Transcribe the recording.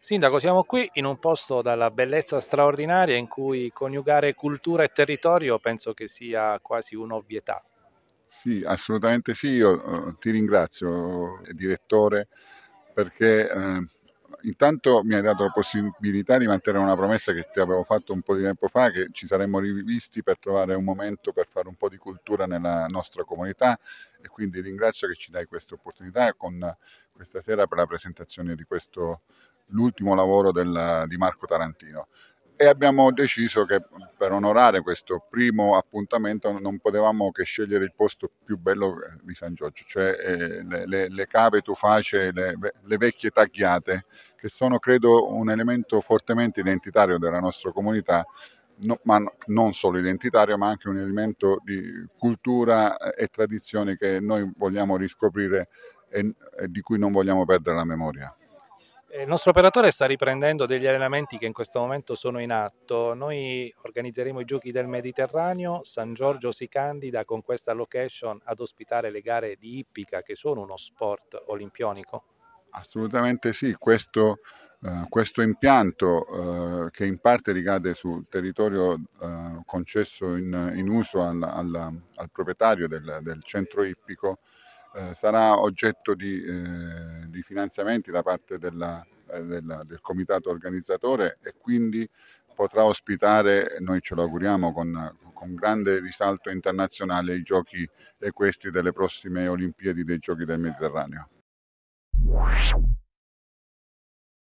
Sindaco, siamo qui in un posto dalla bellezza straordinaria in cui coniugare cultura e territorio penso che sia quasi un'ovvietà. Sì, assolutamente sì, io eh, ti ringrazio eh, direttore perché eh, intanto mi hai dato la possibilità di mantenere una promessa che ti avevo fatto un po' di tempo fa, che ci saremmo rivisti per trovare un momento per fare un po' di cultura nella nostra comunità e quindi ringrazio che ci dai questa opportunità con questa sera per la presentazione di questo, l'ultimo lavoro del, di Marco Tarantino e abbiamo deciso che per onorare questo primo appuntamento non potevamo che scegliere il posto più bello eh, di San Giorgio, cioè eh, le, le, le, cave tuface, le, le, vecchie tagliate, che sono credo un elemento fortemente identitario della nostra comunità, no, ma non solo identitario, ma anche un elemento di cultura eh, e tradizione che noi vogliamo riscoprire e, e di cui non vogliamo perdere la memoria. Eh, il nostro operatore sta riprendendo degli allenamenti che in questo momento sono in atto. Noi organizzeremo i giochi del Mediterraneo. San Giorgio si candida con questa location ad ospitare le gare di Ippica, che sono uno sport olimpionico. Assolutamente sì, questo, eh, questo impianto eh, che in parte ricade sul territorio eh, concesso in, in uso al, al, al proprietario del, del centro ippico eh, sarà oggetto di, eh, di, finanziamenti da parte della, eh, della, del comitato organizzatore e quindi potrà ospitare, noi ce lo auguriamo con, con grande risalto internazionale, i giochi equestri delle prossime Olimpiadi dei Giochi del Mediterraneo.